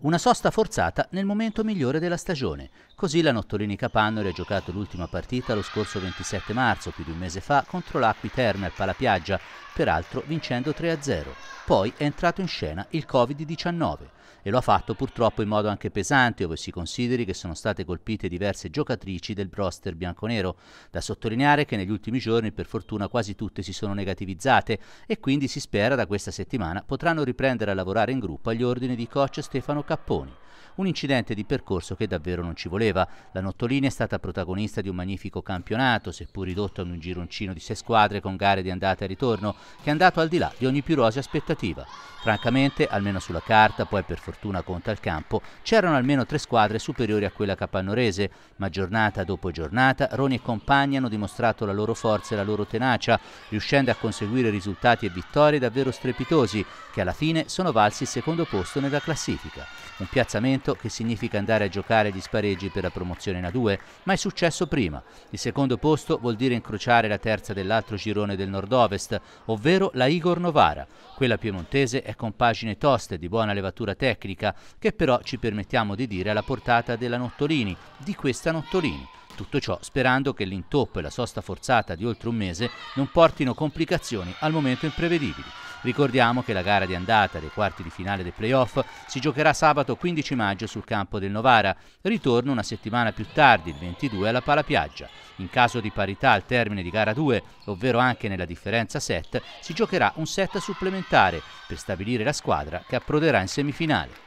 Una sosta forzata nel momento migliore della stagione. Così la Nottolini Capannori ha giocato l'ultima partita lo scorso 27 marzo, più di un mese fa, contro l'Acqui Terme al Palapiaggia, peraltro vincendo 3-0. Poi è entrato in scena il Covid-19 e lo ha fatto purtroppo in modo anche pesante, ove si consideri che sono state colpite diverse giocatrici del roster bianconero. Da sottolineare che negli ultimi giorni per fortuna quasi tutte si sono negativizzate e quindi si spera da questa settimana potranno riprendere a lavorare in gruppo agli ordini di coach Stefano Capponi un incidente di percorso che davvero non ci voleva. La Nottolina è stata protagonista di un magnifico campionato, seppur ridotto ad un gironcino di sei squadre con gare di andata e ritorno, che è andato al di là di ogni più rosea aspettativa. Francamente, almeno sulla carta, poi per fortuna fortuna conta al campo, c'erano almeno tre squadre superiori a quella capannorese, ma giornata dopo giornata Roni e compagni hanno dimostrato la loro forza e la loro tenacia, riuscendo a conseguire risultati e vittorie davvero strepitosi, che alla fine sono valsi il secondo posto nella classifica. Un piazzamento che significa andare a giocare gli spareggi per la promozione in A2, ma è successo prima. Il secondo posto vuol dire incrociare la terza dell'altro girone del nord-ovest, ovvero la Igor Novara. Quella piemontese è con pagine toste di buona levatura tecnica tecnica che però ci permettiamo di dire alla portata della Nottolini, di questa Nottolini. Tutto ciò sperando che l'intoppo e la sosta forzata di oltre un mese non portino complicazioni al momento imprevedibili. Ricordiamo che la gara di andata dei quarti di finale dei playoff si giocherà sabato 15 maggio sul campo del Novara, ritorno una settimana più tardi, il 22, alla Palapiaggia. In caso di parità al termine di gara 2, ovvero anche nella differenza set, si giocherà un set supplementare per stabilire la squadra che approderà in semifinale.